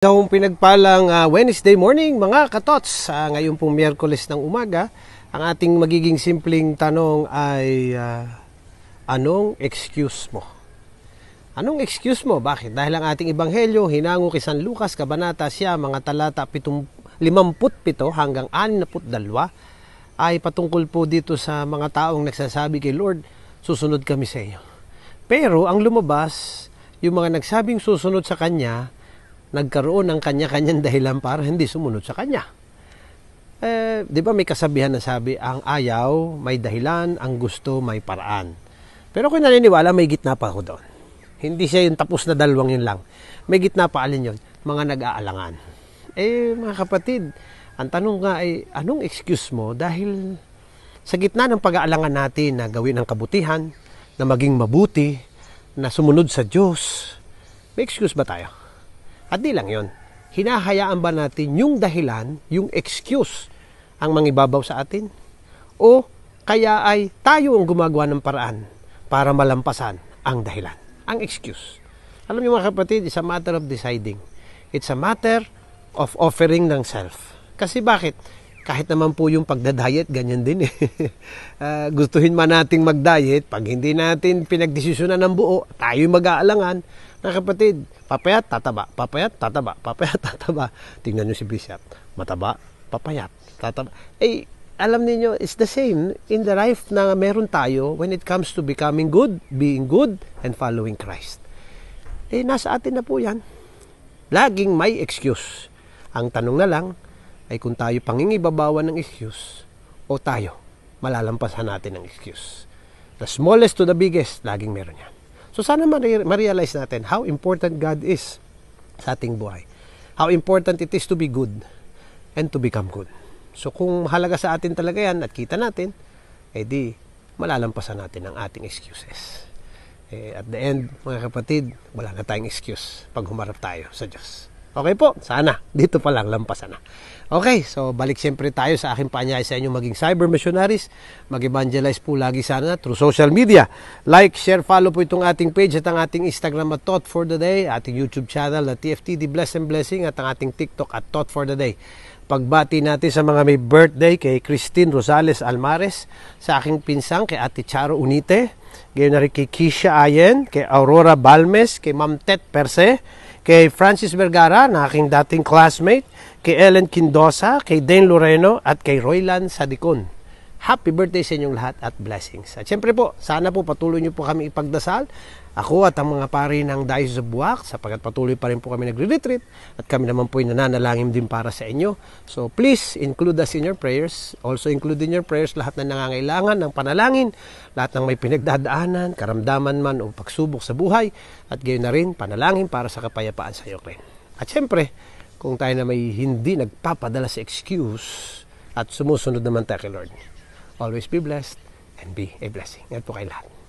Noong pinagpalang uh, Wednesday morning mga katots, uh, ngayon pong Miyerkules ng umaga, ang ating magiging simpleng tanong ay uh, anong excuse mo? Anong excuse mo? Bakit? Dahil ang ating ebanghelyo hinango kay San Lucas, Kabanata siya, mga talata 57 hanggang 62 ay patungkol po dito sa mga taong nagsasabi kay Lord, susunod kami sa iyo. Pero ang lumabas, yung mga nagsabing susunod sa Kanya, nagkaroon ng kanya-kanyang dahilan para hindi sumunod sa kanya. Eh, di ba may kasabihan na sabi, ang ayaw may dahilan, ang gusto may paraan. Pero kung naniniwala, may gitna pa ako doon. Hindi siya yung tapos na dalawang yun lang. May gitna pa alin yun, mga nag-aalangan. Eh, mga kapatid, ang tanong nga ay, anong excuse mo dahil sa gitna ng pag-aalangan natin na gawin ang kabutihan, na maging mabuti, na sumunod sa Diyos, may excuse ba tayo? At di lang yon, hinahayaan ba natin yung dahilan, yung excuse ang mangibabaw sa atin? O kaya ay tayo ang gumagawa ng paraan para malampasan ang dahilan, ang excuse. Alam niyo mga kapatid, it's a matter of deciding. It's a matter of offering ng self. Kasi bakit? kahit naman po yung pagda-diet, ganyan din eh. uh, gustuhin man nating mag-diet, pag hindi natin pinagdesisyonan ng buo, tayo mag-aalangan. Na kapatid, papayat, tataba, papayat, tataba, papayat, tataba. Tingnan nyo si Bishop, mataba, papayat, tataba. Eh, alam niyo it's the same in the life na meron tayo when it comes to becoming good, being good, and following Christ. Eh, nasa atin na po yan. Laging may excuse. Ang tanong na lang, ay kung tayo pangingibabawan ng excuse o tayo malalampasan natin ng excuse. The smallest to the biggest, laging meron yan. So sana ma-realize natin how important God is sa ating buhay. How important it is to be good and to become good. So kung mahalaga sa atin talaga yan at kita natin, edi eh malalampasan natin ang ating excuses. Eh, at the end, mga kapatid, wala na tayong excuse pag humarap tayo sa Diyos. Okay po, sana. Dito pa lang, lampasan na. Okay, so balik siyempre tayo sa aking paanyay sa inyo maging cyber missionaries. Mag-evangelize po lagi sana through social media. Like, share, follow po itong ating page at ang ating Instagram at Thought for the Day, ating YouTube channel na TFTD Bless and Blessing at ang ating TikTok at Thought for the Day. Pagbati natin sa mga may birthday kay Christine Rosales Almares, sa aking pinsang kay Ate Charo Unite, gayon na rin kay Kisha Ayen, kay Aurora Balmes, kay Ma'am Tet Perse, kay Francis Vergara na aking dating classmate, kay Ellen Quindosa, kay Dane Loreno at kay Roylan Sadikon. Happy birthday sa inyong lahat at blessings. At syempre po, sana po patuloy niyo po kami ipagdasal. Ako at ang mga pari ng Diocese of Buwak sapagat patuloy pa rin po kami nagre-retreat at kami naman po ay nananalangin din para sa inyo. So please include us in your prayers. Also include in your prayers lahat na nangangailangan ng panalangin, lahat ng may pinagdadaanan, karamdaman man o pagsubok sa buhay at gayon na rin panalangin para sa kapayapaan sa Ukraine. At syempre, kung tayo na may hindi nagpapadala sa excuse at sumusunod naman tayo kay Lord. Always be blessed and be a blessing. Yan po kay lahat.